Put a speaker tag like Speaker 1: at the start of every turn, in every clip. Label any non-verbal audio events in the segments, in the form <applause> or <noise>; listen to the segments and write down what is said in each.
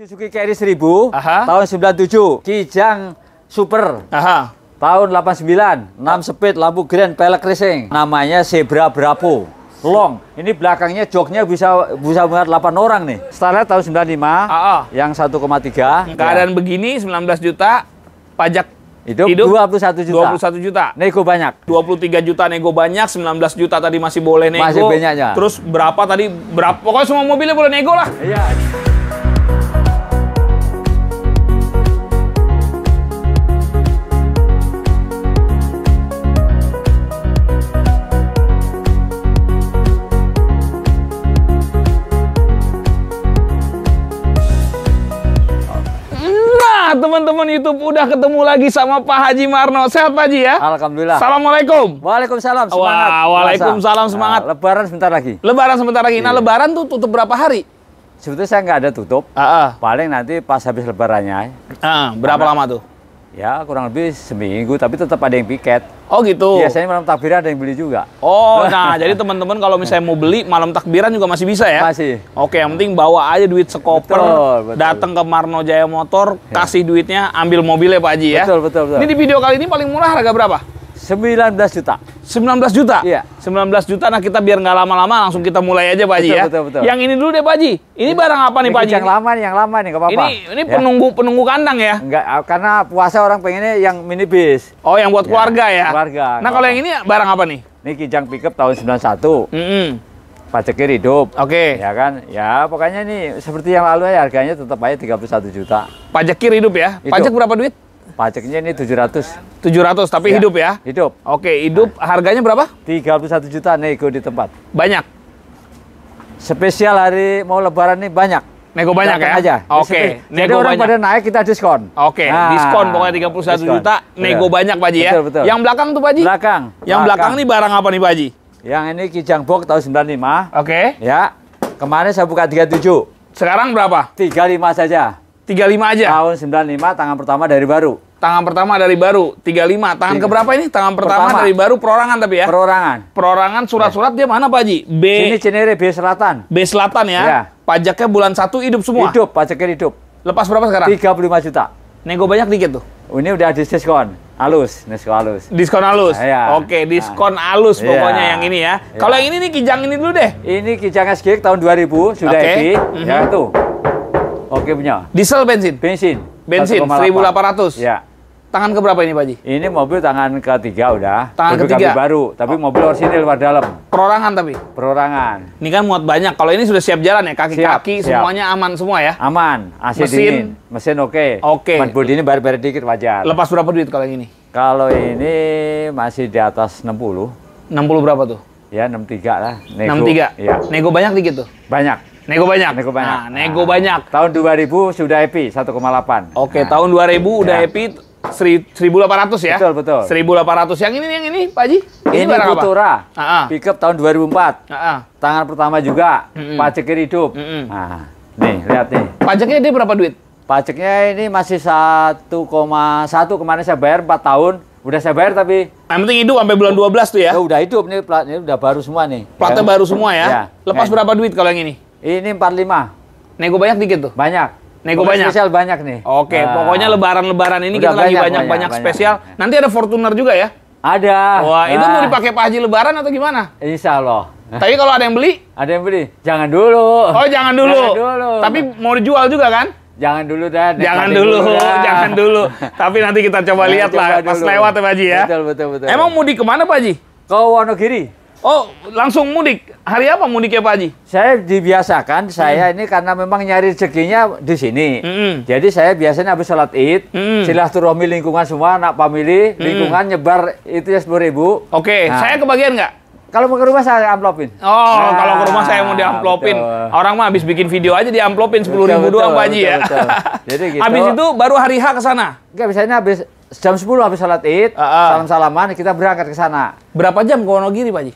Speaker 1: Suzuki Carry 1000 Aha. tahun 97, Kijang Super. Aha. Tahun 89, 6 speed, lampu grand, pelek racing. Namanya Zebra Bravo. Long. Ini belakangnya joknya bisa bisa buat 8 orang nih. Starlet tahun 95, Aha. yang 1,3. Keadaan ya. begini 19 juta, pajak itu hidup 21 juta. 21 juta. Nego banyak. 23 juta nego banyak, 19 juta tadi masih boleh nego. Masih banyaknya. Terus berapa tadi? Berapa? Pokoknya semua mobilnya boleh nego lah. Iya. teman-teman YouTube udah ketemu lagi sama Pak Haji Marno. Sehat Pak Haji ya? Alhamdulillah. Assalamualaikum. Waalaikumsalam semangat. Wah, waalaikumsalam semangat. Nah, lebaran sebentar lagi. Lebaran sebentar lagi. Nah, iya. Nah, lebaran tuh tutup berapa hari? Sebetulnya saya nggak ada tutup. Uh -uh. Paling nanti pas habis lebarannya. Uh, berapa lama tuh? Ya kurang lebih seminggu, tapi tetap ada yang piket. Oh gitu. Biasanya malam takbiran ada yang beli juga. Oh, <laughs> nah jadi teman-teman kalau misalnya mau beli malam takbiran juga masih bisa ya? Masih. Oke, yang penting bawa aja duit sekoper, datang ke Marno Jaya Motor, ya. kasih duitnya, ambil mobilnya Pak Haji ya. Betul betul betul. Ini di video kali ini paling murah harga berapa? 19 juta. 19 juta? Iya. 19 juta. Nah, kita biar nggak lama-lama langsung kita mulai aja, Pak Haji ya. Betul, betul. Yang ini dulu deh, Pak Haji. Ini barang apa nih, Pak Haji? Yang lama nih, yang lama nih, nggak apa-apa. Ini ini ya. penunggu penunggu kandang ya? Enggak, ah, karena puasa orang pengennya yang minibis. Oh, yang buat ya. keluarga ya? Keluarga. Nah, kalau yang ini barang apa nih? Ini Kijang Pickup tahun 91. Mm -hmm. Pajaknya hidup. Oke. Okay. Ya kan? Ya, pokoknya nih seperti yang lalu ya harganya tetap aja 31 juta. Pak Cekir hidup ya? Hidup. Pajak berapa duit? Pajaknya ini 700. 700 tapi ya. hidup ya? Hidup. Oke, hidup. Nah. Harganya berapa? 31 juta nego di tempat. Banyak. Spesial hari mau lebaran nih banyak. Nego banyak Jangan ya? aja. Oke. Okay. Jadi orang banyak. pada naik kita diskon. Oke, okay. nah, diskon pokoknya 31 diskon. juta, iya. nego betul. banyak Pak Ji ya. Betul, betul. Yang belakang tuh Pak Ji? Belakang. Yang belakang, belakang nih barang apa nih Pak Ji? Yang ini Kijang Bok tahun 95. Oke. Ya. Kemarin saya buka 37. Sekarang berapa? 35 saja. 35 aja. Tahun 95 tangan pertama dari baru. Tangan pertama dari baru 35. Tangan ke berapa ini? Tangan pertama, pertama, dari baru perorangan tapi ya. Perorangan. Perorangan surat-surat dia mana Pak Haji? B Sini Cinere B Selatan. B Selatan ya. ya. Pajaknya bulan 1 hidup semua. Hidup, pajaknya hidup. Lepas berapa sekarang? 35 juta. Nego banyak dikit tuh. Oh, ini udah di diskon halus, diskon halus. Diskon halus. Ah, iya. Oke, iya. diskon nah. pokoknya iya. yang ini ya. Iya. Kalau yang ini nih kijang ini dulu deh. Ini kijang SG tahun 2000 sudah okay. ini mm -hmm. ya tuh. Oke punya. Diesel bensin? Bensin. Bensin, 1.800? Ya. Tangan ke berapa ini Pak Ji? Ini mobil tangan ketiga udah. Tangan mobil ketiga? baru, tapi oh. mobil orisinil luar dalam. Perorangan tapi? Perorangan. Ini kan muat banyak. Kalau ini sudah siap jalan ya? Kaki-kaki semuanya aman semua ya? Aman. AC Mesin? Dingin. Mesin oke. Okay. Oke. Okay. Mat ini baru-baru dikit wajar. Lepas berapa duit kalau yang ini? Kalau ini masih di atas 60. 60 berapa tuh? Ya 63 lah. Nego. 63? Iya. Nego banyak dikit tuh? Banyak. Nego banyak. Nego banyak. Nah, nego nah. banyak. Tahun 2000 sudah happy 1,8. Oke, okay, nah. tahun 2000 udah ya. happy 1800 ya? Betul, betul. 1800. Yang ini yang ini, Pak Ji? Ini, ini Putura. Heeh. Uh -uh. Pickup tahun 2004. Uh -uh. Tangan pertama juga, mm -mm. pajaknya hidup. Mm -mm. Nah, nih, lihat nih. Pajaknya dia berapa duit? Pajaknya ini masih 1,1 kemarin saya bayar 4 tahun. Udah saya bayar tapi nah, yang penting hidup sampai bulan 12 tuh ya. Ya udah hidup nih platnya udah baru semua nih. Platnya ya. baru semua ya. ya. Lepas ya. berapa duit kalau yang ini? Ini 45. Nego banyak dikit tuh? Banyak. Nego banyak. Spesial banyak nih. Oke, nah. pokoknya lebaran-lebaran ini Udah kita lagi banyak-banyak spesial. Banyak. Nanti ada Fortuner juga ya? Ada. Wah, nah. itu mau dipakai Pak Haji lebaran atau gimana? Insya Allah. Tapi kalau ada yang beli? Ada yang beli. Jangan dulu. Oh, jangan dulu. Jangan dulu. Tapi mau dijual juga kan? Jangan dulu dah. Jangan dulu, dulu dah. <laughs> jangan dulu. Tapi nanti kita coba lihat lah pas lewat ya Pak Haji ya. Betul, betul, betul. Emang di kemana Pak Haji? Ke Wonogiri. Oh, langsung mudik. Hari apa mudik ya Pak Haji? Saya dibiasakan, saya hmm. ini karena memang nyari rezekinya di sini. Hmm. Jadi saya biasanya habis sholat id, hmm. silaturahmi lingkungan semua, anak family, hmm. lingkungan nyebar itu ya sepuluh ribu. Oke, okay. nah. saya kebagian nggak? Kalau mau ke rumah saya amplopin. Oh, nah, kalau ke rumah saya mau diamplopin. Betul. Orang mah habis bikin video aja diamplopin sepuluh ribu betul, doang Pak Haji ya. <laughs> Jadi gitu. Habis itu baru hari H ke sana. Enggak, biasanya habis jam sepuluh habis sholat id, uh, uh. salam-salaman kita berangkat ke sana. Berapa jam ke Wonogiri Pak Haji?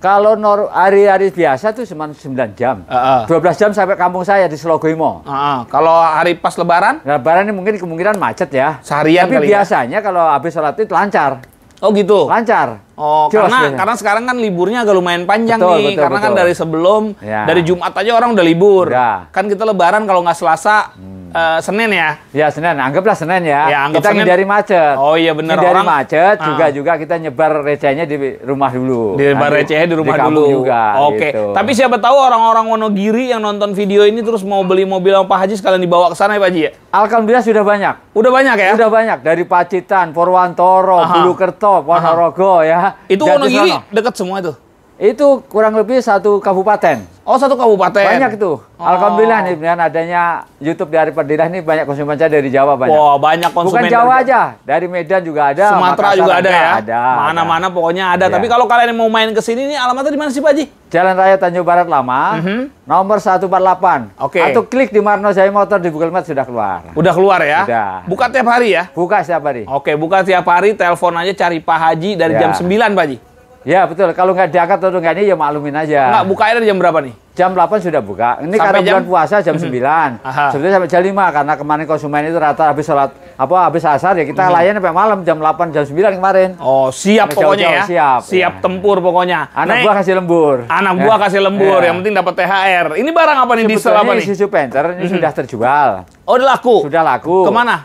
Speaker 1: Kalau nor hari-hari biasa tuh cuma 9 jam. Uh, uh. 12 jam sampai kampung saya di Slogoimo. Uh, uh. Kalau hari pas lebaran? Lebaran ini mungkin kemungkinan macet ya. Seharian Tapi kali ya? biasanya ya? kalau habis sholat itu lancar. Oh gitu. Lancar. Oh, Cios, karena biasanya. karena sekarang kan liburnya agak lumayan panjang betul, nih. Betul, karena kan betul. kan dari sebelum ya. dari Jumat aja orang udah libur. Ya. Kan kita lebaran kalau nggak Selasa hmm uh, Senin ya? Ya Senin, anggaplah Senin ya. ya anggap kita Senin. dari macet. Oh iya benar. Dari macet uh. juga juga kita nyebar recehnya di rumah dulu. Nyebar recehnya di rumah di dulu. Oke. Okay. Gitu. Tapi siapa tahu orang-orang Wonogiri yang nonton video ini terus mau beli mobil sama Pak Haji sekalian dibawa ke sana ya Pak Haji ya? Alhamdulillah sudah banyak. Udah banyak ya? Udah banyak dari Pacitan, Purwantoro, Bulukerto, Wonorogo ya. Itu Wonogiri dekat semua itu. Itu kurang lebih satu kabupaten. Oh, satu kabupaten. Banyak itu Oh. Alhamdulillah nih dengan adanya YouTube dari Perdirah ini banyak konsumen saya dari Jawa banyak. Wah, wow, banyak konsumen. Bukan Jawa aja, dari Medan juga ada. Sumatera juga ada ya. Ada. Mana-mana pokoknya ada. Ya. Tapi kalau kalian mau main ke sini nih alamatnya di mana sih, Pak Ji? Jalan Raya Tanjung Barat Lama, mm -hmm. nomor 148. Oke. Okay. Atau klik di Marno Jaya Motor di Google Maps sudah keluar. Udah keluar ya? Sudah. Buka tiap hari ya? Buka setiap hari. Oke, buka tiap hari, telepon aja cari Pak Haji dari ya. jam 9, Pak Ji. Ya betul. Kalau nggak diangkat atau nggak ini ya maklumin aja. Nggak buka air jam berapa nih? Jam 8 sudah buka. Ini sampai karena jam... bulan puasa jam sembilan. 9. Aha. Sebetulnya sampai jam 5 karena kemarin konsumen itu rata habis sholat apa habis asar ya kita layan sampai malam jam 8 jam 9 kemarin. Oh, siap jauh -jauh pokoknya ya. Siap. Siap ya. tempur pokoknya. Anak Naik. buah kasih lembur. Anak ya. kasih lembur. Ya. Yang penting dapat THR. Ini barang apa nih di apa nih? Susu Panther ini -hmm. sudah terjual. Oh, sudah laku. Sudah laku. Kemana?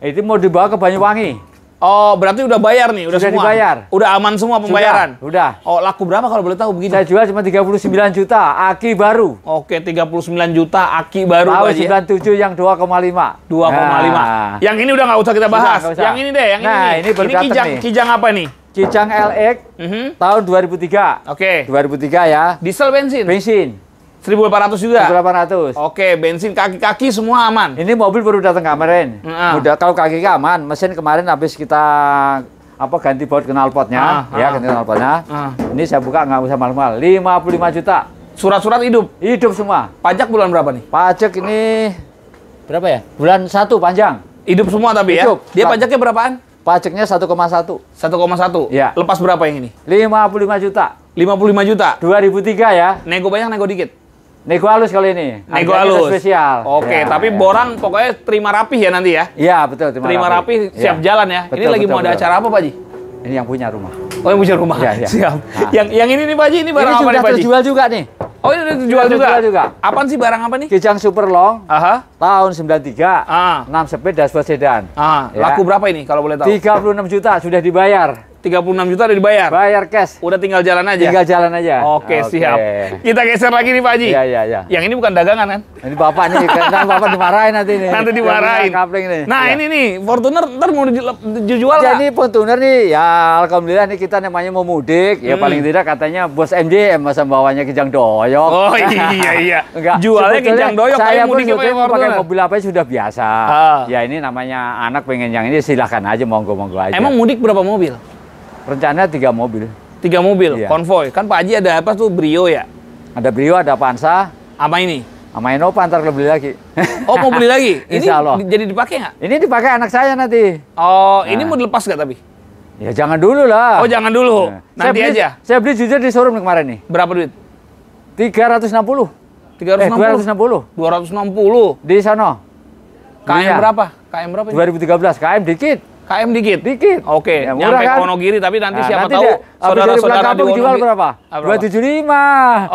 Speaker 1: Itu mau dibawa ke Banyuwangi. Oh, berarti udah bayar nih, udah udah semua. dibayar. Udah aman semua pembayaran. Sudah, udah. Oh, laku berapa kalau boleh tahu begini? Saya jual cuma 39 juta, aki baru. Oke, 39 juta aki baru Tahun ya? 97 tujuh yang 2,5. 2,5. Nah. Yang ini udah nggak usah kita bahas. Sudah, usah. Yang ini deh, yang nah, ini. Ini, ini kijang, nih. kijang apa nih? Kijang LX mm -hmm. tahun 2003. Oke. Okay. 2003 ya. Diesel bensin. Bensin. 1800 juga. 1800. Oke, bensin kaki-kaki semua aman. Ini mobil baru datang kemarin. Mm -hmm. kalau kaki aman, mesin kemarin habis kita apa ganti baut knalpotnya, ah, ah, ya ah. ganti knalpotnya. Ah. Ini saya buka nggak usah Lima puluh 55 juta. Surat-surat hidup. Hidup semua. Pajak bulan berapa nih? Pajak ini berapa ya? Bulan satu panjang. Hidup semua tapi ya? hidup. ya. Dia pajaknya berapaan? Pajaknya 1,1. 1,1. Ya. Lepas berapa yang ini? 55 juta. 55 juta. 2003 ya. Nego banyak nego dikit. Nego halus kali ini. Nego halus. Spesial. Oke, ya, tapi ya. borang pokoknya terima rapi ya nanti ya. Iya, betul terima, terima rapih. rapih ya. siap ya. jalan ya. Betul, ini lagi mau ada acara apa, Pak Ji? Ini yang punya rumah. Oh, yang punya rumah. Ya, ya. Siap. Nah. Yang yang ini nih Pak Ji, ini barang ini apa nih Pak Ji? terjual juga nih. Oh, ini udah terjual juga. Jual juga. Apaan sih barang apa nih? Kijang Super Long. Aha. Tahun 93. Ah. 6 sepeda dua sedan. Ah, ya. laku berapa ini kalau boleh tahu? 36 juta sudah dibayar. 36 juta udah dibayar. Bayar cash. Udah tinggal jalan aja. Tinggal jalan aja. Oke, okay, okay. siap. Kita geser lagi nih Pak Haji. Iya, iya, iya. Yang ini bukan dagangan kan? Ini bapak nih, kan, kan bapak dimarahin nanti nih. Nanti dimarahin. Kapling nih. Nah, ya. ini nih Fortuner ntar mau dijual Jadi Fortuner nih ya alhamdulillah nih kita namanya mau mudik, ya, hmm. ya paling tidak katanya bos MJ masa bawanya kejang doyok. Oh <laughs> iya iya. Enggak. Jualnya kejang doyok saya mudik pakai Fortuner. pakai mobil apa sudah biasa. Ha. Ah. Ya ini namanya anak pengen yang ini silahkan aja monggo-monggo aja. Emang mudik berapa mobil? Rencananya tiga mobil. Tiga mobil, iya. konvoy. Kan Pak Haji ada apa tuh Brio ya? Ada Brio, ada Pansa. Apa ini? Sama Innova ntar beli lagi. <laughs> Oh mau beli lagi? <laughs> ini Allah. jadi dipakai nggak? Ini dipakai anak saya nanti. Oh, nah. ini mau dilepas nggak tapi? Ya jangan dulu lah. Oh jangan dulu. Nah. Nanti saya beli, aja. Saya beli jujur di showroom kemarin nih. Berapa duit? 360. 360. Eh, 260. 260. Di sana. KM iya. berapa? KM berapa? Ini? 2013. KM dikit. KM dikit? Dikit. Oke, ya, nyampe kan? Wonogiri tapi nanti nah, siapa nanti tahu saudara-saudara di jual berapa? Dua tujuh lima.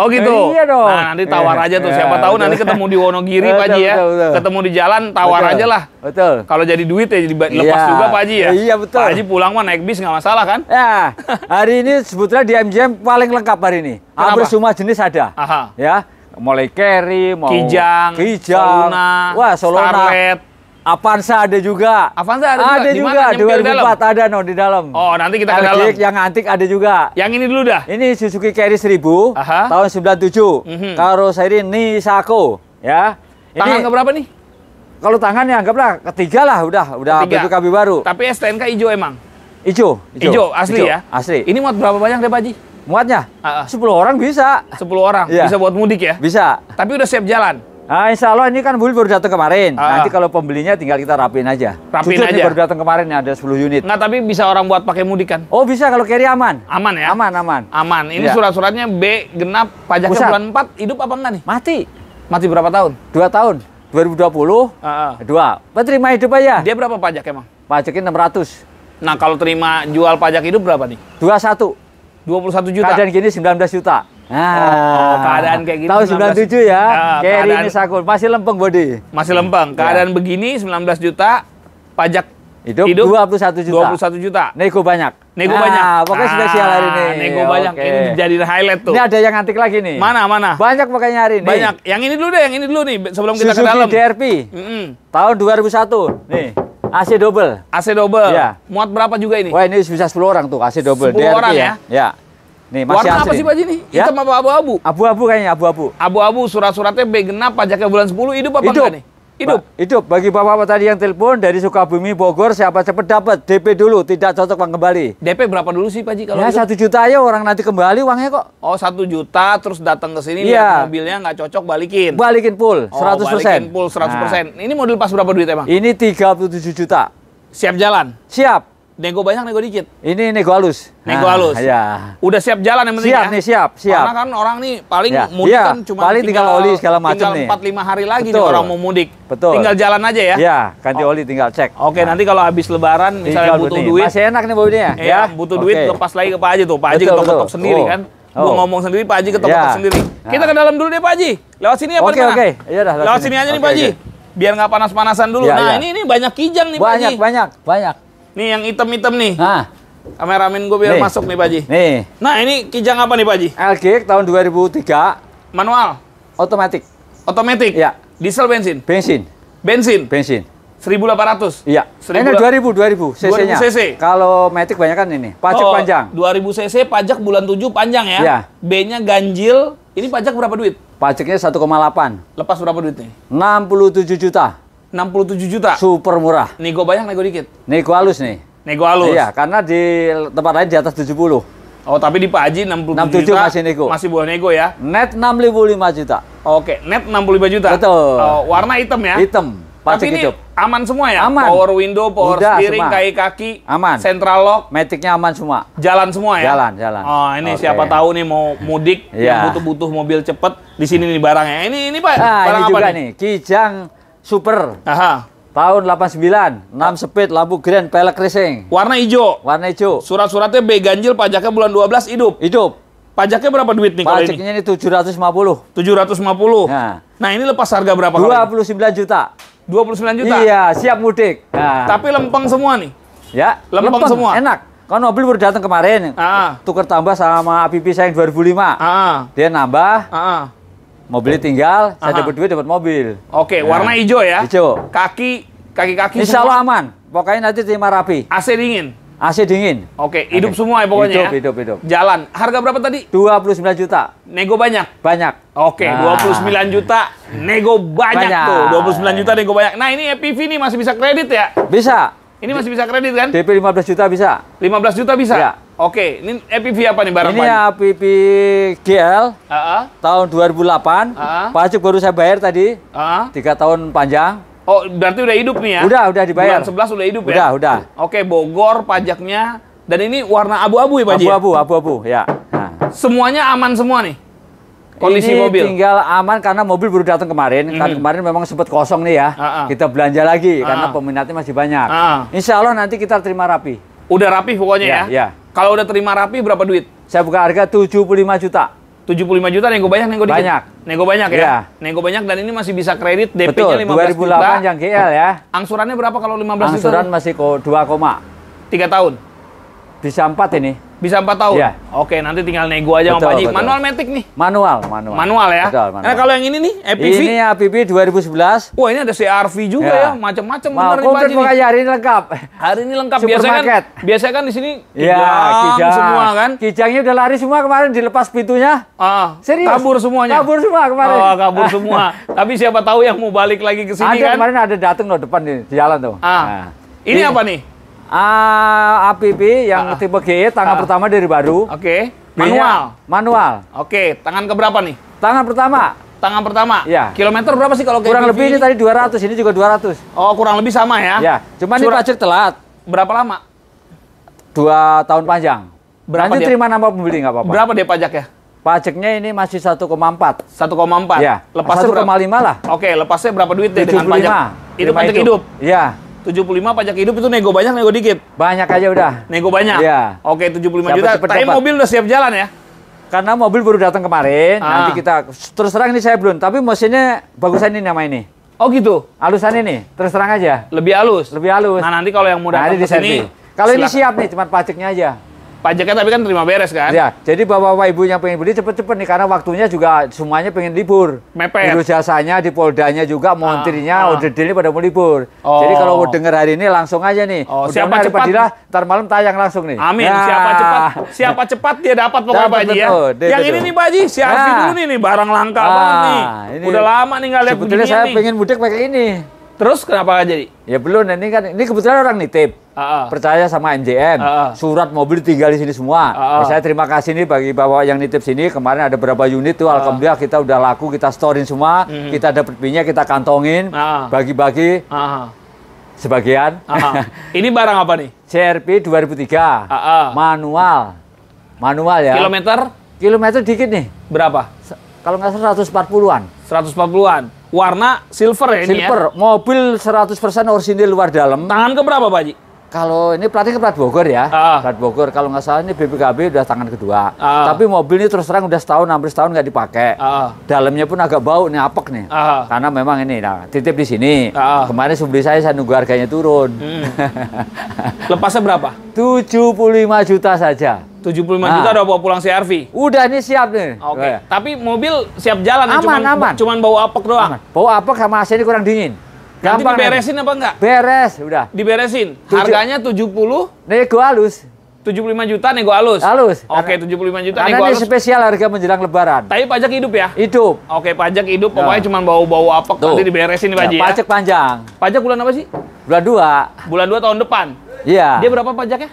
Speaker 1: Oh gitu. Eh, iya dong. Nah, nanti tawar yeah, aja tuh siapa yeah, tahu nanti ketemu di Wonogiri Pak Ji ya. Betul, betul. Ketemu di jalan tawar betul. aja lah. Betul. Kalau jadi duit ya jadi lepas yeah. juga Pak Ji ya. Iya betul. Pak Ji pulang mah naik bis nggak masalah kan? Ya. Hari ini sebetulnya di MGM paling lengkap hari ini. Hampir semua jenis ada. Aha. Ya. Mulai carry, mau kijang, kijang, solona, wah solona, starlet, Avanza ada juga. Avanza ada, ada juga. Di juga. 2004 ada no di dalam. Oh, nanti kita LG, ke dalam. yang antik ada juga. Yang ini dulu dah. Ini Suzuki Carry 1000 Aha. tahun 97. Mm -hmm. Karoseri Nisako ya. Ini, tangan berapa nih? Kalau tangannya ya anggaplah ketiga lah udah udah BPKB baru. Tapi STNK hijau emang. Hijau, hijau asli ijo, ya. Asli. Ini muat berapa banyak deh Pak Muatnya? Uh, uh. 10 orang bisa. 10 orang. Yeah. Bisa buat mudik ya? Bisa. Tapi udah siap jalan. Nah, insya Allah ini kan mobil baru datang kemarin. Ah. Nanti kalau pembelinya tinggal kita rapiin aja. Rapiin Jujur aja. Ini baru datang kemarin ya, ada 10 unit. Nah tapi bisa orang buat pakai mudik kan? Oh, bisa kalau carry aman. Aman ya? Aman, aman. Aman. Ini ya. surat-suratnya B genap pajak. bulan 4 hidup apa enggak nih? Mati. Mati berapa tahun? Dua tahun. 2020. Heeh. Uh, Dua. Terima hidup aja. Dia berapa pajak emang? Pajaknya 600. Nah, kalau terima jual pajak hidup berapa nih? 21. 21 juta. Keadaan gini 19 juta. Nah, oh, keadaan kayak gini. Tahun 97 tujuh ya. Uh, keadaan, ini sakur masih lempeng body. Masih lempeng. Ya. Keadaan ya. begini 19 juta pajak hidup, hidup 21 juta. 21 juta. Nego banyak. Nego nah, banyak. Pokoknya sudah sial hari ini. Nego banyak. Ini jadi highlight tuh. Ini ada yang antik lagi nih. Mana mana? Banyak pokoknya hari ini. Banyak. Yang ini dulu deh, yang ini dulu nih sebelum Suzuki kita ke dalam. DRP. Mm -hmm. Tahun 2001. Nih. AC double. AC double. Ya. Muat berapa juga ini? Wah, ini bisa sepuluh orang tuh AC double. 10 DRP orang ya. Ya. ya. Nih, masih Warna apa sih Pak Jini? Ya? Hitam apa abu-abu? Abu-abu kayaknya, abu-abu. Abu-abu, surat-suratnya B genap, pajaknya bulan 10, hidup apa hidup. enggak nih? Hidup. Ba hidup. Bagi bapak-bapak tadi yang telepon dari Sukabumi, Bogor, siapa cepat dapat DP dulu, tidak cocok uang kembali. DP berapa dulu sih Pak Ji kalau? Ya satu juta ya orang nanti kembali uangnya kok. Oh satu juta terus datang ke sini ya. mobilnya nggak cocok balikin. Balikin full, oh, seratus oh, persen. Balikin full seratus persen. Nah. Ini modul pas berapa duit emang? Ini 37 juta. Siap jalan? Siap. Nego banyak, nego dikit. Ini nego halus. Nego nah, halus. Ya. Udah siap jalan yang penting siap, ya. Nih, siap, siap. Karena kan orang nih paling ya. mudik ya. kan cuma paling tinggal, tinggal oli segala macam nih. Tinggal 4 5 hari lagi Betul. nih orang mau mudik. Betul. Tinggal jalan aja ya. Iya, ganti oh. oli tinggal cek. Oke, nah. nanti kalau habis lebaran misalnya tinggal butuh duit. duit. Masih enak nih Bobi iya, ya. Iya, butuh okay. duit lepas lagi ke Pak Haji tuh. Pak Haji ketok-ketok sendiri oh. kan. Oh. Gue ngomong sendiri Pak Haji ketok-ketok iya. sendiri. Kita ke nah. dalam dulu deh Pak Haji. Lewat sini ya Pak Oke, oke. Iya lewat sini aja nih Pak Haji biar nggak panas-panasan dulu. Yeah, nah, yeah. ini ini banyak kijang nih banyak, Pak Banyak, banyak, banyak. Nih yang hitam-hitam nih. Nah. Kameramen gue biar nih. masuk nih, Pak Ji. Nih. Nah, ini kijang apa nih, Pak Ji? LG tahun 2003. Manual? Otomatik. Otomatik? Iya. Diesel bensin? Bensin. Bensin? Bensin. 1800. Iya. 1000 eh, Ini 2000 2000 cc-nya. 2000 cc. Kalau Matic banyak kan ini. Pajak oh, panjang. 2000 cc pajak bulan 7 panjang ya. Iya. B-nya ganjil. Ini pajak berapa duit? Pajaknya 1,8. Lepas berapa duit nih? 67 juta. 67 juta. Super murah. Nego banyak, nego dikit. Nego halus nih. Nego halus. Iya, karena di tempat lain di atas 70. Oh, tapi di Pak Haji 67, 67 juta masih nego. Masih boleh nego ya. Net 65 juta. Oke, net 65 juta. Betul. Uh, warna hitam ya. Hitam. Pasti tapi ini aman semua ya? Aman. Power window, power Udah, steering, semua. kaki kaki, aman. Central lock, metiknya aman semua. Jalan semua ya? Jalan, jalan. Oh, ini okay. siapa tahu nih mau mudik yeah. yang butuh-butuh mobil cepet di sini nih barangnya. Ini ini Pak, nah, barang ini apa juga nih? nih? Kijang Super. Aha. Tahun 89, 6 speed, lampu grand, pelek racing. Warna hijau. Warna hijau. Surat-suratnya B ganjil, pajaknya bulan 12 hidup. Hidup. Pajaknya berapa duit nih kalau ini? Pajaknya ini 750. 750. Nah. nah, ini lepas harga berapa 29 juta. 29 juta. Iya, siap mudik. Nah. Tapi lempeng semua nih. Ya, lempeng, lempeng semua. Enak. Kan mobil baru datang kemarin. Ah. Tuker tambah sama APP saya yang 2005. Ah. Dia nambah. Ah. Mobilnya tinggal, saya dapat duit dapat mobil. Oke, okay, ya. warna hijau ya. Hijau. Kaki kaki-kaki Insya Allah aman. Pokoknya nanti terima rapi. AC dingin. AC dingin. Oke, okay, hidup okay. semua ya pokoknya hidup, ya. Hidup, hidup, Jalan. Harga berapa tadi? 29 juta. Nego banyak? Banyak. Oke, okay, nah. 29 juta. Nego banyak, banyak tuh. 29 juta nego banyak. Nah, ini EPV ini masih bisa kredit ya? Bisa. Ini masih bisa kredit kan? DP 15 juta bisa. 15 juta bisa? Iya. Oke, ini EPV apa nih barang Ini EPV GL uh -huh. tahun 2008. Uh -huh. Pajak baru saya bayar tadi. Tiga uh -huh. tahun panjang. Oh, berarti udah hidup nih ya? Udah, udah dibayar. Bulan 11 udah hidup udah, ya? Udah, udah. Oke, Bogor pajaknya. Dan ini warna abu-abu ya, Pak Abu-abu, abu-abu, ya. Nah. Semuanya aman semua nih? Kondisi ini mobil? tinggal aman karena mobil baru datang kemarin. Mm -hmm. Karena kemarin memang sempat kosong nih ya. Uh -uh. Kita belanja lagi uh -uh. karena peminatnya masih banyak. Uh -uh. Insya Allah nanti kita terima rapi. Udah rapi pokoknya yeah, ya. Yeah. Kalau udah terima rapi berapa duit? Saya buka harga 75 juta. 75 juta nego banyak nego dikit. Banyak. Nego banyak ya. ya. Nego banyak dan ini masih bisa kredit DP-nya 15 juta. Betul. 2008 yang GL ya. Angsurannya berapa kalau 15 Angsuran juta? Angsuran masih 2, 3 tahun. Bisa 4 ini. Bisa empat tahun. Iya. Oke, nanti tinggal nego aja betul, sama Pak Haji. Manual metik nih. Manual, manual. Manual ya. Betul, manual. Nah, kalau yang ini nih, APV. Ini APV 2011. Wah, ini ada CRV juga iya. ya, ya. macam-macam wow, bener nih Pak Haji. hari ini lengkap. Hari ini lengkap. Biasanya kan, biasanya kan di sini ya, kijang semua kan. Kijangnya udah lari semua kemarin dilepas pintunya. Ah, Serius. Kabur semuanya. Kabur semua kemarin. Oh, kabur semua. <laughs> Tapi siapa tahu yang mau balik lagi ke sini kan. Ada kemarin ada datang loh depan di jalan tuh. Ah. Nah. Ini, ini apa nih? uh, ah, APP yang uh, tipe G, tangan uh, pertama dari baru. Oke. Okay. Manual. Manual. Oke, okay. tangan keberapa nih? Tangan pertama. Tangan pertama. Ya. Kilometer berapa sih kalau kurang lebih ini tadi 200, ini juga 200. Oh, kurang lebih sama ya? Ya. Cuman Surat. ini pajak telat. Berapa lama? Dua tahun panjang. Berapa Nanti dia? terima nama pembeli nggak apa-apa. Berapa dia pajaknya? Pajaknya ini masih 1,4. 1,4. Ya. Lepasnya 1,5 lah. Oke, lepasnya berapa duit deh 75. dengan pajak? Itu pajak hidup. Ya. 75 pajak hidup itu nego banyak nego dikit. Banyak aja udah. Nego banyak. Iya. Oke, 75 Siapa juta. Cepet, Tapi mobil udah siap jalan ya? Karena mobil baru datang kemarin, ah. nanti kita terus terang ini saya belum, tapi mesinnya bagusan ini nama ini. Oh gitu. Alusan ini, terus terang aja. Lebih halus. Lebih halus. Nah, nanti kalau yang mudah nah, Kalau ini siap nih, cuma pajaknya aja pajaknya tapi kan terima beres kan? Iya, jadi bapak-bapak ibu yang pengen beli cepet-cepet nih karena waktunya juga semuanya pengen libur. Mepet. Biru jasanya di Poldanya juga montirnya ah, ah. order deal pada mau libur. Oh. Jadi kalau oh. denger hari ini langsung aja nih. Oh, siapa cepat Padilla, ntar malam tayang langsung nih. Amin. Nah. Siapa cepat siapa cepat dia dapat pokoknya Pak Haji ya. Betul, yang betul. ini nih Pak Haji, si nah. dulu nih, barang langka ah, banget nih. Ini Udah lama nih nggak lihat begini. Sebetulnya saya pengen mudik pakai ini. Terus kenapa jadi? Ya belum, ini kan ini kebetulan orang nitip. A ah, -a. Ah. Percaya sama MJN. A -a. Surat mobil tinggal di sini semua. Ah, A ya, -a. saya terima kasih nih bagi Bapak yang nitip sini. Kemarin ada berapa unit tuh Al -a. alhamdulillah kita udah laku, kita storein semua, mm -hmm. kita dapat pinnya, kita kantongin, bagi-bagi. Sebagian. A -a. ini barang apa nih? CRP 2003. A -a. Manual. Manual ya. Kilometer? Kilometer dikit nih. Berapa? Kalau nggak 140-an. 140-an warna silver ya silver, ini ya? mobil 100% orisinil luar dalam. Tangan keberapa Pak Haji? kalau ini pelatih ke Plat Bogor ya, uh. Plat Bogor. Kalau nggak salah ini BPKB udah tangan kedua. Uh. Tapi mobil ini terus terang udah setahun, enam belas tahun nggak dipakai. Uh. Dalamnya pun agak bau nih, apek nih. Uh. Karena memang ini, nah titip di sini. Uh. Kemarin sebeli saya, saya nunggu harganya turun. Hmm. <laughs> Lepasnya berapa? 75 juta saja. 75 nah. juta udah bawa pulang CRV? Udah ini siap nih. Oke. Okay. Tapi mobil siap jalan aman, cuman, aman. cuman bau apek doang. Aman. Bau apek sama AC ini kurang dingin. Nanti Gampang diberesin apa enggak? Beres, udah. Diberesin. Harganya 70. Nego halus. 75 juta nego halus. Halus. Oke, puluh 75 juta nego halus. Ini spesial harga menjelang lebaran. Tapi pajak hidup ya? Hidup. Oke, pajak hidup ya. pokoknya cuma bau-bau apa nanti diberesin nih Pak ya, Haji ya. Pajak panjang. Pajak bulan apa sih? Bulan 2. Bulan 2 tahun depan. Iya. Dia berapa pajaknya?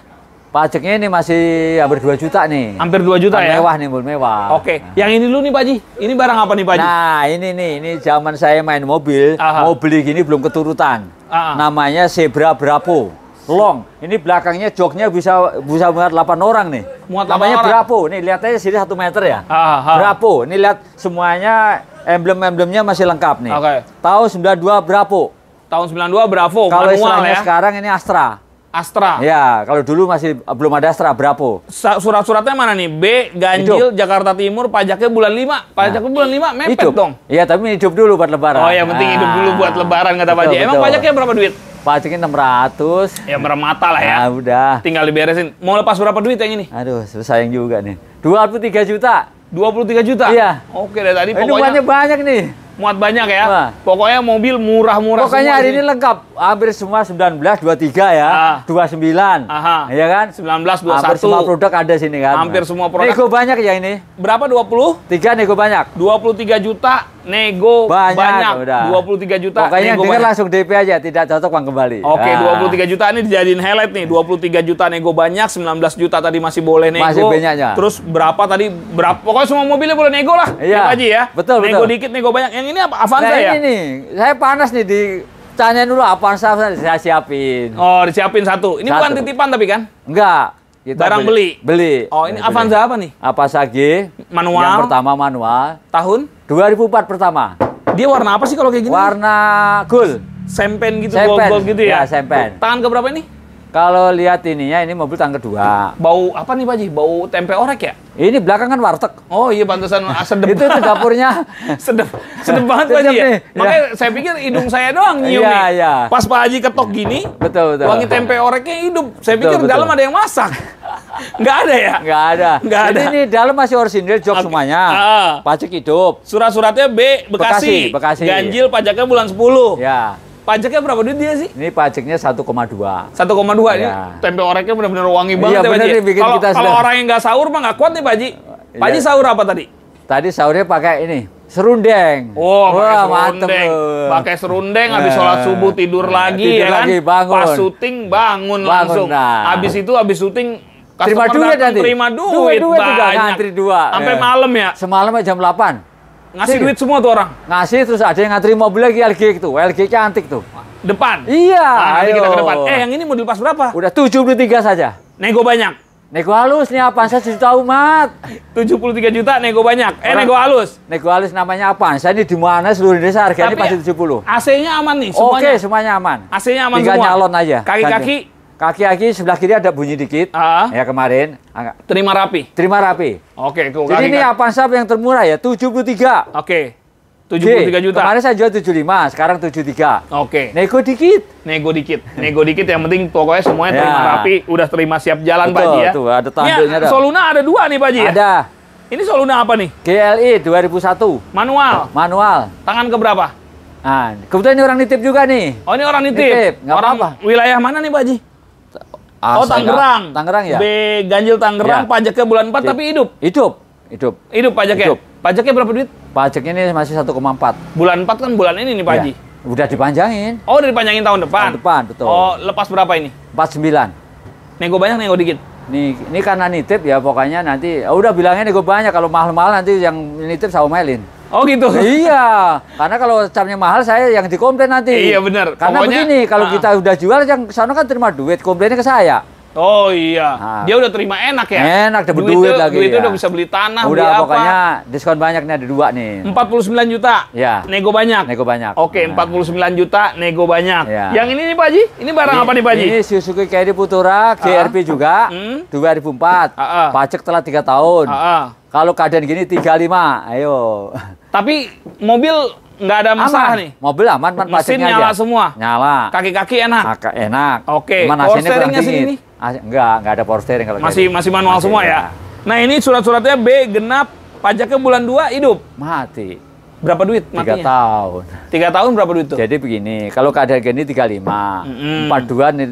Speaker 1: Pajaknya ini masih hampir 2 juta nih. Hampir 2 juta mewah ya? Mewah nih, Bun, mewah. Oke, nah. yang ini dulu nih, Pak Ji. Ini barang apa nih, Pak Ji? Nah, ini nih, ini zaman saya main mobil, Aha. mau beli gini belum keturutan. Aha. Namanya Zebra Brapo Long. Ini belakangnya joknya bisa bisa muat 8 orang nih. Muat Namanya orang. Bravo. Nih, aja, sini 1 meter ya. Aha. Bravo. Ini lihat semuanya emblem-emblemnya masih lengkap nih. Oke. Okay. Tahun 92 Brapo. Tahun 92 Bravo, Kalau manual ya. sekarang ini Astra. Astra. Ya, kalau dulu masih eh, belum ada Astra, berapa? Surat-suratnya mana nih? B, Ganjil, hidup. Jakarta Timur, pajaknya bulan 5. Nah, pajaknya nah, bulan 5 mepet hidup. dong. Iya, tapi hidup dulu buat lebaran. Oh ya, penting nah, hidup dulu buat lebaran kata Pak Haji. Emang pajaknya berapa duit? Pajaknya 600. Ya bermata lah ya. Nah, udah. Tinggal diberesin. Mau lepas berapa duit yang ini? Aduh, sayang juga nih. 23 juta. 23 juta? Iya. Oke deh tadi eh, pokoknya. banyak nih muat banyak ya. Nah. Pokoknya mobil murah-murah Pokoknya hari ini lengkap. Hampir semua 19 23 ya. Ah. 29. Aha. Iya kan? 19 21. Hampir semua produk ada sini kan. Hampir semua produk. Nego banyak ya ini. Berapa 20? 3 nego banyak. 23 juta nego banyak. banyak. Udah. 23 juta. Pokoknya nego dengar banyak. langsung DP aja, tidak cocok uang kembali. Oke, okay, nah. 23 juta ini dijadiin highlight nih. 23 juta nego banyak, 19 juta tadi masih boleh nego. Masih banyaknya. Terus berapa tadi berapa pokoknya semua mobilnya boleh nego lah. Iya. Haji ya. Betul, nego betul. dikit, nego banyak. Yang yang ini apa Avanza nah, ya? Ini nih, saya panas nih di tanya dulu Avanza saya siapin. Oh, disiapin satu. Ini satu. bukan titipan tapi kan? Enggak. Kita barang beli. beli. Beli. Oh, ini beli. Avanza apa nih? Avanza G. Manual. Yang pertama manual. Tahun 2004 pertama. Dia warna apa sih kalau kayak gini? Warna gold. Sempen gitu, gold-gold gitu ya? Ya, sempen. Tangan berapa ini? Kalau lihat ininya, ini mobil tangga dua. Bau apa nih Pak Ji? Bau tempe orek ya? Ini belakang kan warteg. Oh iya, pantesan <laughs> sedep. itu itu dapurnya. <laughs> sedep. Sedep nah, banget Pak Ji ya? Makanya ya. saya pikir hidung saya doang nyium iya, nih. Iya. Pas Pak Haji ketok gini, betul, betul. wangi tempe oreknya hidup. Saya betul, pikir betul. dalam ada yang masak. <laughs> Nggak ada ya? Nggak ada. Nggak ada. Jadi ini dalam masih orisinil jok okay. semuanya. Uh, Pajak hidup. Surat-suratnya B, Bekasi. Bekasi. Bekasi. Ganjil pajaknya bulan 10. Ya. Pajaknya berapa duit dia sih? Ini pajaknya 1,2. 1,2 ya. Iya. Tempe oreknya benar-benar wangi iya, banget iya, ya, Pak Kalau kalau orang yang nggak sahur mah nggak kuat nih Pak Ji. Iya. Pak sahur apa tadi? Tadi sahurnya pakai ini, serundeng. Oh, pakai serundeng. Mantep. Pakai serundeng habis sholat subuh tidur lagi tidur ya kan? lagi, kan. Bangun. Pas syuting bangun, bangun langsung. Nah. Habis itu habis syuting terima duit nanti. Terima duit, duit, duit banyak. Juga, ngantri dua. Sampai ya. malam ya. Semalam jam 8. Ngasih iya. duit semua tuh orang. Ngasih terus ada yang ngantri mobil lagi LG itu. LG cantik tuh. Depan. Iya. Nah, ayo. kita ke depan. Eh, yang ini mau dilepas berapa? Udah 73 saja. Nego banyak. Nego halus nih apa? Saya tujuh umat. 73 juta nego banyak. Eh Orang, nego halus. Nego halus namanya apa? Saya ini di mana seluruh Indonesia harganya pasti 70. AC-nya aman nih semuanya. Oke, semuanya aman. AC-nya aman Tinggal semua. nyalon aja. Kaki-kaki kaki-kaki sebelah kiri ada bunyi dikit uh ya kemarin terima rapi terima rapi oke okay, cool. jadi kaki -kaki. ini Avanza yang termurah ya 73 oke okay. 73 tiga juta. Kemarin saya jual 75, sekarang 73. Oke. Okay. Nego dikit. Nego dikit. Nego dikit yang penting pokoknya semuanya ya. terima rapi, udah terima siap jalan Betul, Pak Ji ya. Betul, ada tandanya. Ya, Soluna ada dua nih Pak Ji ya? Ada. Ini Soluna apa nih? GLI e 2001. Manual. Manual. Tangan keberapa? berapa? Nah, kebetulan ini orang nitip juga nih. Oh, ini orang nitip. nitip. orang apa-apa. Wilayah mana nih Pak Ji? Ah, oh Tangerang. Tangerang ya. B ganjil Tangerang ya. pajaknya bulan 4 tapi hidup. Hidup. Hidup. Hidup pajaknya. Hidup. Pajaknya berapa duit? Pajaknya ini masih 1,4. Bulan 4 kan bulan ini nih Pak ya. Udah dipanjangin. Oh, udah dipanjangin tahun depan. Tahun depan, betul. Oh, lepas berapa ini? 49. Nego banyak nego dikit. Nih, ini karena nitip ya pokoknya nanti oh, udah bilangnya nego banyak kalau mahal-mahal nanti yang nitip saya melin. Oh gitu. <laughs> Iya, karena kalau camnya mahal saya yang dikomplain nanti. Iya benar. Karena Pokoknya, begini, kalau uh, kita udah jual yang sana kan terima duit, komplainnya ke saya. Oh iya, nah, dia udah terima enak ya. Enak, dapet duit, duit itu, lagi. Duit ya. udah bisa beli tanah, udah, beli pokoknya diskon banyak nih ada dua nih. Empat puluh sembilan juta. Ya. Nego banyak. Nego banyak. Oke, nah. empat puluh sembilan juta, nego banyak. Ya. Yang ini nih Pak Ji, ini barang ini, apa nih Pak Ji? Ini Suzuki Carry Putura, GRP uh ah. -huh. juga, hmm? dua ribu empat, ah, Pajak telah tiga tahun. Uh -huh. Kalau keadaan gini 35, ayo. Tapi mobil nggak ada masalah aman. nih. Mobil aman, man, mesin nyala aja. semua. Nyala. Kaki-kaki enak. Aka, enak. Oke. Okay. Power steeringnya sini. nih. Enggak, enggak ada power steering kalau masih gitu. masih manual masih semua ya. ya. Nah ini surat-suratnya B genap, pajaknya bulan 2 hidup. Mati. Berapa duit matinya? Tiga tahun. Tiga tahun berapa duit tuh? Jadi begini, kalau keadaan gini 35, mm -hmm.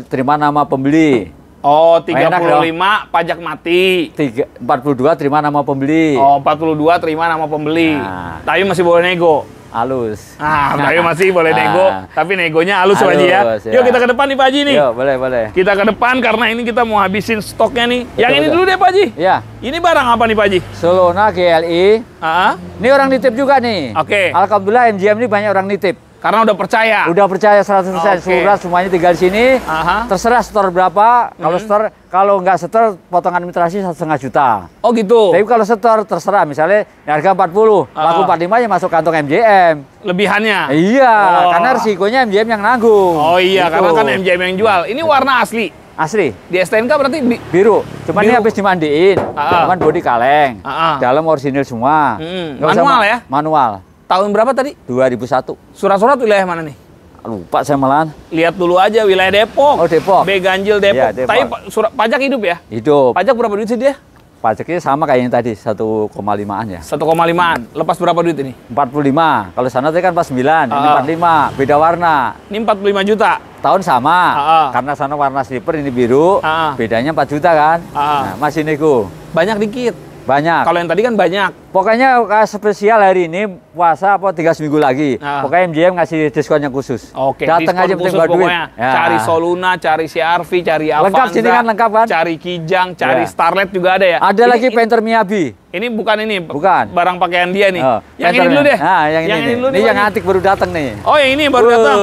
Speaker 1: 42 terima nama pembeli. Oh, 35 lima pajak mati. Tiga, 42 terima nama pembeli. Oh, 42 terima nama pembeli. Nah. Tapi masih boleh nego. Halus. Ah, <laughs> tapi masih boleh nah. nego, tapi negonya halus, halus Pak Haji ya. ya. Yuk kita ke depan nih Pak Haji nih. Yuk, boleh, boleh. Kita ke depan karena ini kita mau habisin stoknya nih. Betul, Yang ini betul. dulu deh Pak Haji. Ya. Ini barang apa nih Pak Haji? Solona GLI. Uh ah, -huh. Ah. Ini orang nitip juga nih. Oke. Okay. Alhamdulillah MGM ini banyak orang nitip. Karena udah percaya. Udah percaya 100% oh, okay. surat semuanya tinggal di sini. Aha. Terserah setor berapa. Kalau hmm. setor kalau nggak setor potongan administrasi satu setengah juta. Oh gitu. Tapi kalau setor terserah misalnya harga 40, uh. laku 45 ya masuk kantong MJM. Lebihannya. Iya, oh. karena risikonya MJM yang nanggung. Oh iya, gitu. karena kan MJM yang jual. Ini warna asli. Asli. Di STNK berarti bi biru. Cuman ini habis dimandiin. Aa. Cuman bodi kaleng. Aa. Dalam orisinil semua. Hmm. Manual ya? Manual tahun berapa tadi? 2001. Surat-surat wilayah mana nih? Ah, lupa saya malahan. Lihat dulu aja wilayah Depok. Oh, Depok. B Ganjil Depok. Ya, Depok. Tapi surat pajak hidup ya? Hidup. Pajak berapa duit sih dia? Pajaknya sama kayak yang tadi, 1,5-an ya. 1,5-an. Lepas berapa duit ini? 45. Kalau sana tadi kan pas 9, uh, ini 45. Ah, ah. Beda warna. Ini 45 juta? Tahun sama. Uh, uh. Karena sana warna slipper, ini biru. Uh, uh. Bedanya 4 juta kan? Uh, uh. Nah, masih nego. Banyak dikit. Banyak. Kalau yang tadi kan banyak. Pokoknya spesial hari ini puasa apa tiga seminggu lagi. Nah. Pokoknya MJM ngasih diskonnya khusus. Oke. Datang aja penting buat Ya. Cari Soluna, cari CRV, cari Avanza. Lengkap sini kan lengkap kan? Cari Kijang, cari yeah. Starlet juga ada ya. Ada ini, lagi Panther Miyabi. Ini bukan ini. Bukan. Barang pakaian dia nih. Oh, yang ini dulu deh. Nah, yang, yang ini, Yang ini dulu. Ini yang antik baru datang nih. Oh, yang ini baru uh. datang.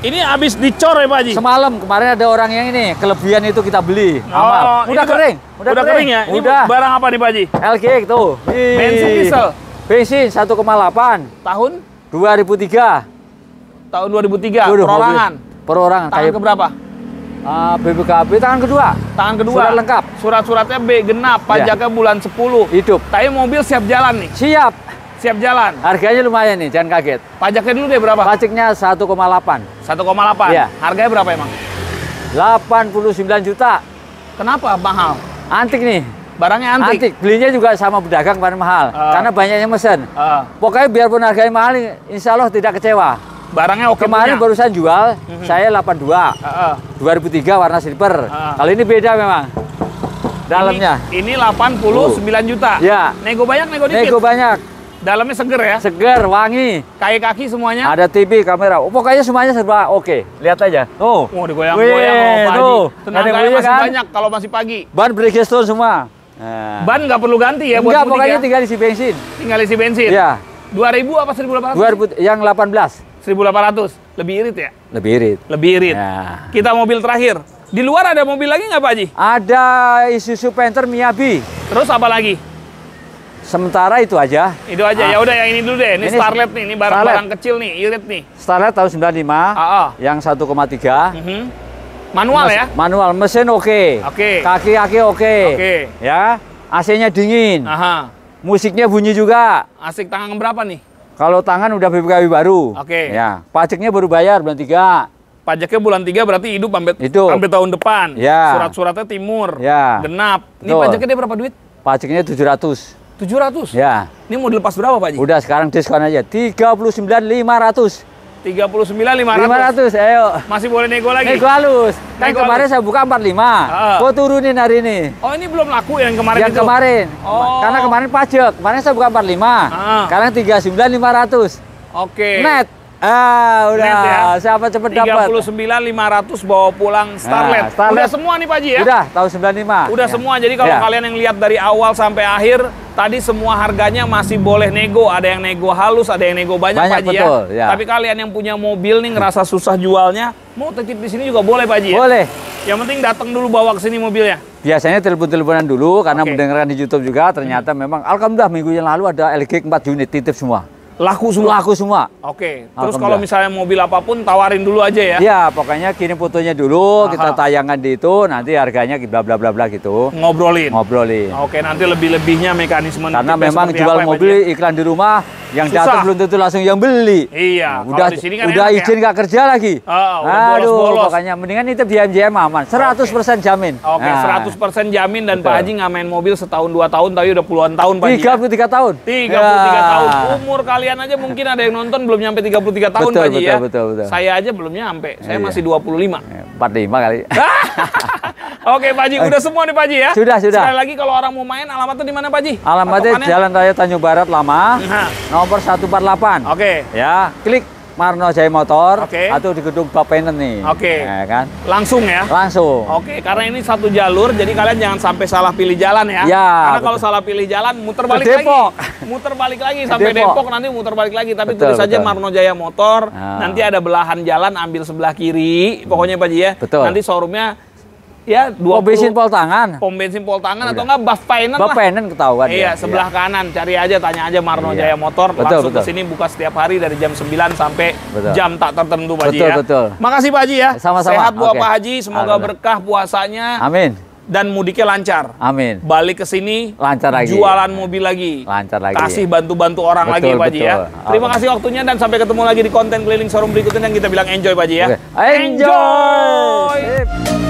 Speaker 1: Ini habis dicor ya Pak Haji? Semalam kemarin ada orang yang ini kelebihan itu kita beli. Oh, Amal. Udah kering. Udah, udah kering. kering ya? Ini barang apa nih Pak Haji? LG itu. Bensin diesel. Bensin 1,8. Tahun 2003. Tahun 2003. Duh, perorangan. Mobil. Perorangan. Tahun keberapa? Uh, ah, BPKB tangan kedua. Tangan kedua. Surat lengkap. Surat-suratnya B genap, iya. pajaknya yeah. bulan 10. Hidup. Tapi mobil siap jalan nih. Siap. Siap jalan. Harganya lumayan nih, jangan kaget. Pajaknya dulu deh berapa? Pajaknya 1,8. 1,8. Iya. Harganya berapa emang? 89 juta. Kenapa mahal? Antik nih. Barangnya antik. Antik. Belinya juga sama pedagang paling mahal. Uh. Karena banyaknya mesin. Uh. Ah. Pokoknya biarpun harganya mahal, insya Allah tidak kecewa. Barangnya oke Kemarin punya. barusan jual, uh mhm. -huh. saya 82. Uh -uh. 2003 warna silver. Uh. Kali ini beda memang dalamnya. Ini, ini 89 sembilan juta. Ya. Nego banyak, nego dikit. Nego banyak. Dalamnya seger ya? Seger, wangi. Kayak kaki semuanya? Ada TV, kamera. Oh, pokoknya semuanya serba oke. Okay. Lihat aja. Tuh. oh, digoyang-goyang Oh, Tuh. Tenaganya masih kan? banyak kalau masih pagi. Ban Bridgestone semua. Nah. Ban nggak perlu ganti ya Enggak, buat pokoknya ya? tinggal isi bensin. Tinggal isi bensin? Iya. 2000 apa 1800? 2000, yang 18. 1800. Lebih irit ya? Lebih irit. Lebih irit. Ya. Kita mobil terakhir. Di luar ada mobil lagi nggak Pak Haji? Ada Isuzu Panther Miyabi. Terus apa lagi? Sementara itu aja. Itu aja. Ya ah. Ya udah yang ini dulu deh. Ini, ini Starlet nih, ini barang-barang kecil nih, irit nih. Starlet tahun 95. Oh, ah, ah. Yang 1,3. Mm -hmm. Manual Mes ya? Manual, mesin oke. Okay. Oke. Okay. Kaki-kaki oke. Okay. Oke. Okay. Ya. AC-nya dingin. Aha. Musiknya bunyi juga. Asik tangan berapa nih? Kalau tangan udah BPKB baru. Oke. Okay. Ya. Pajaknya baru bayar bulan 3. Pajaknya bulan tiga berarti hidup sampai sampai tahun depan. Ya. Surat-suratnya timur. Ya. Genap. Ini pajaknya dia berapa duit? Pajaknya 700. 700? Ya. Ini mau dilepas berapa Pak Ji? Udah sekarang diskon aja. 39.500. 39.500. 500, ayo. Masih boleh nego lagi. Nego halus. Kan nego kemarin halus. saya buka 45. Heeh. Ah. Gua turunin hari ini. Oh, ini belum laku yang kemarin yang itu. kemarin. Oh. Karena kemarin pajak. Kemarin saya buka 45. Heeh. Ah. Sekarang 39.500. Oke. Okay. Net. Ah, udah. Net ya. Siapa cepet dapat? lima ratus bawa pulang nah, Starlet. Nah, Starlet. Udah semua nih Pak Ji ya? Udah, tahun 95. Udah ya. semua. Jadi kalau ya. kalian yang lihat dari awal sampai akhir, tadi semua harganya masih boleh nego. Ada yang nego halus, ada yang nego banyak, banyak Pak Ji ya. ya. Tapi kalian yang punya mobil nih ngerasa susah jualnya, mau titip di sini juga boleh Pak Ji ya? Boleh. Yang penting datang dulu bawa ke sini mobilnya. Biasanya telepon-teleponan dulu karena okay. mendengarkan di YouTube juga ternyata hmm. memang alhamdulillah minggu yang lalu ada LG 4 unit titip semua laku semua. Laku semua. Oke. Okay. Terus kalau misalnya mobil apapun tawarin dulu aja ya. Iya, pokoknya kirim fotonya dulu, Aha. kita tayangkan di itu, nanti harganya bla bla bla bla gitu. Ngobrolin. Ngobrolin. Oke, okay, nanti lebih-lebihnya mekanisme Karena memang jual ya, mobil ya? iklan di rumah yang Susah. datang belum tentu langsung yang beli. Iya. Nah, udah di sini kan udah ya. izin nggak ya? kerja lagi. Uh, udah Aduh, bolos -bolos. pokoknya mendingan itu di MJM aman. 100% okay. jamin. Oke, okay, nah. 100% jamin dan Betul. Pak Haji nggak main mobil setahun dua tahun tapi udah puluhan tahun Tiga puluh tiga ya? tahun. Tiga puluh tiga tahun. Umur kalian kalian aja mungkin ada yang nonton belum nyampe 33 tahun betul, Pak Ji betul, ya. Betul, betul. Saya aja belum nyampe. Saya iya. masih 25. 45 kali. <laughs> Oke Pak Ji, eh. udah semua nih Pak Ji ya? Sudah, sudah. Sekali lagi kalau orang mau main alamatnya di mana Pak Ji? Alamatnya Jalan Raya Tanjung Barat Lama. Nah. Nomor 148. Oke. Okay. Ya, klik Marno Jaya Motor okay. atau di gedung Bapenen nih. Oke. Okay. Ya, kan? Langsung ya? Langsung. Oke, okay, karena ini satu jalur jadi kalian jangan sampai salah pilih jalan ya. ya karena kalau salah pilih jalan muter balik Depok. lagi. Muter balik lagi sampai Depok, Depok nanti muter balik lagi tapi betul, tulis saja Marno Jaya Motor. Nah. Nanti ada belahan jalan ambil sebelah kiri. Pokoknya Pak Ji ya. Betul. Nanti showroomnya ya dua pom bensin pol tangan pom bensin pol tangan Udah. atau enggak buff painan buff ketahuan iya ya. sebelah iya. kanan cari aja tanya aja Marno iya. Jaya Motor betul, langsung betul. kesini buka setiap hari dari jam 9 sampai betul. jam tak tertentu Pak betul, Haji ya betul. makasih Pak Haji ya sama-sama sehat buat okay. Pak Haji semoga Alhamdulillah. berkah puasanya amin dan mudiknya lancar. Amin. Balik ke sini lancar lagi. Jualan mobil lagi. Lancar lagi. Kasih bantu-bantu orang betul, lagi Pak Haji ya. Terima kasih waktunya dan sampai ketemu lagi di konten keliling showroom berikutnya yang kita bilang enjoy Pak Haji ya. Okay. Enjoy. enjoy!